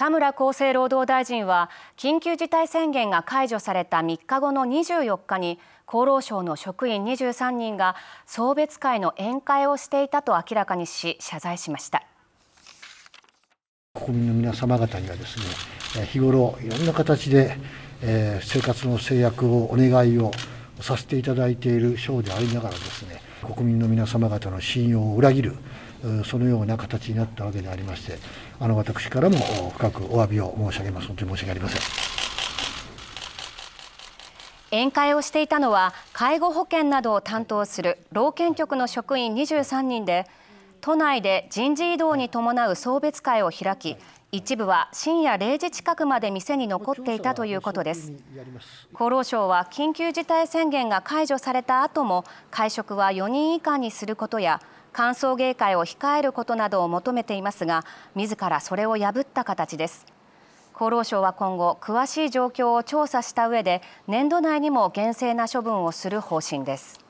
田村厚生労働大臣は緊急事態宣言が解除された3日後の24日に厚労省の職員23人が送別会の宴会をしていたと明らかにし謝罪しました国民の皆様方にはですね日頃いろんな形で、え生活の制約をお願いをさせていただいている省でありながらですね国民の皆様方の信用を裏切るそのような形になったわけでありまして、あの私からも深くお詫びを申し上げます。本当に申し訳ありません。宴会をしていたのは介護保険などを担当する老健局の職員23人で都内で人事異動に伴う送別会を開き一部は深夜0時近くまで店に残っていたということです厚労省は緊急事態宣言が解除された後も会食は4人以下にすることや歓送迎会を控えることなどを求めていますが自らそれを破った形です厚労省は今後詳しい状況を調査した上で年度内にも厳正な処分をする方針です